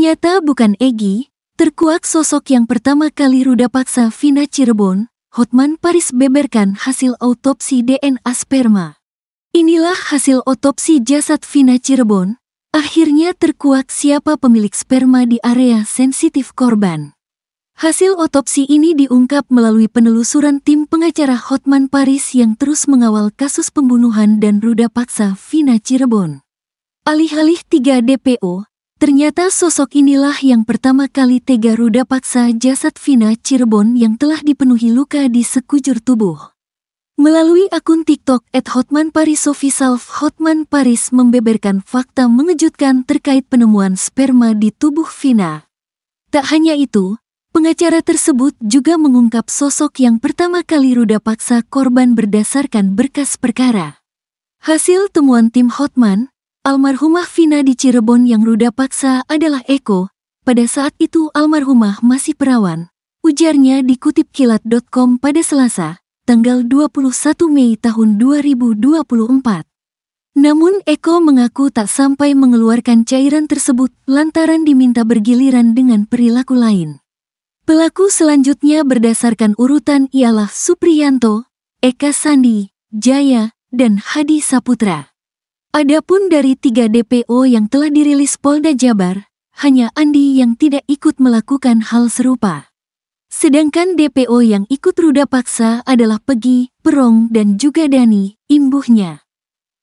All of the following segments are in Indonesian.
Ternyata bukan Egi, terkuak sosok yang pertama kali Ruda paksa Vina Cirebon, Hotman Paris beberkan hasil autopsi DNA sperma. Inilah hasil otopsi jasad Vina Cirebon, akhirnya terkuak siapa pemilik sperma di area sensitif korban. Hasil otopsi ini diungkap melalui penelusuran tim pengacara Hotman Paris yang terus mengawal kasus pembunuhan dan ruda paksa Vina Cirebon. Alih-alih 3 DPO, Ternyata sosok inilah yang pertama kali Tegaru paksa jasad Vina Cirebon yang telah dipenuhi luka di sekujur tubuh. Melalui akun TikTok at Hotman Paris Official, Hotman Paris membeberkan fakta mengejutkan terkait penemuan sperma di tubuh Vina. Tak hanya itu, pengacara tersebut juga mengungkap sosok yang pertama kali ruda paksa korban berdasarkan berkas perkara. Hasil temuan tim Hotman, Almarhumah Vina di Cirebon yang ruda paksa adalah Eko. Pada saat itu almarhumah masih perawan. Ujarnya dikutip kilat.com pada Selasa, tanggal 21 Mei tahun 2024. Namun Eko mengaku tak sampai mengeluarkan cairan tersebut lantaran diminta bergiliran dengan perilaku lain. Pelaku selanjutnya berdasarkan urutan ialah Supriyanto, Eka Sandi, Jaya, dan Hadi Saputra. Adapun dari tiga DPO yang telah dirilis Polda Jabar, hanya Andi yang tidak ikut melakukan hal serupa. Sedangkan DPO yang ikut ruda paksa adalah Pegi, Perong, dan juga Dani, imbuhnya.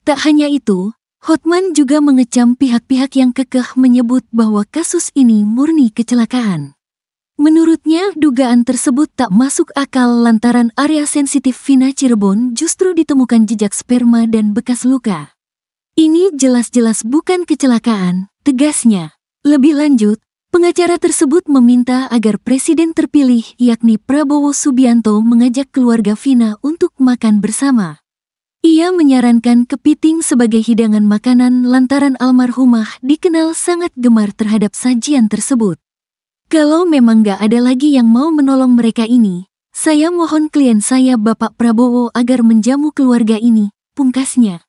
Tak hanya itu, Hotman juga mengecam pihak-pihak yang kekeh menyebut bahwa kasus ini murni kecelakaan. Menurutnya, dugaan tersebut tak masuk akal lantaran area sensitif Vina Cirebon justru ditemukan jejak sperma dan bekas luka. Ini jelas-jelas bukan kecelakaan, tegasnya. Lebih lanjut, pengacara tersebut meminta agar presiden terpilih yakni Prabowo Subianto mengajak keluarga Vina untuk makan bersama. Ia menyarankan kepiting sebagai hidangan makanan lantaran almarhumah dikenal sangat gemar terhadap sajian tersebut. Kalau memang gak ada lagi yang mau menolong mereka ini, saya mohon klien saya Bapak Prabowo agar menjamu keluarga ini, pungkasnya.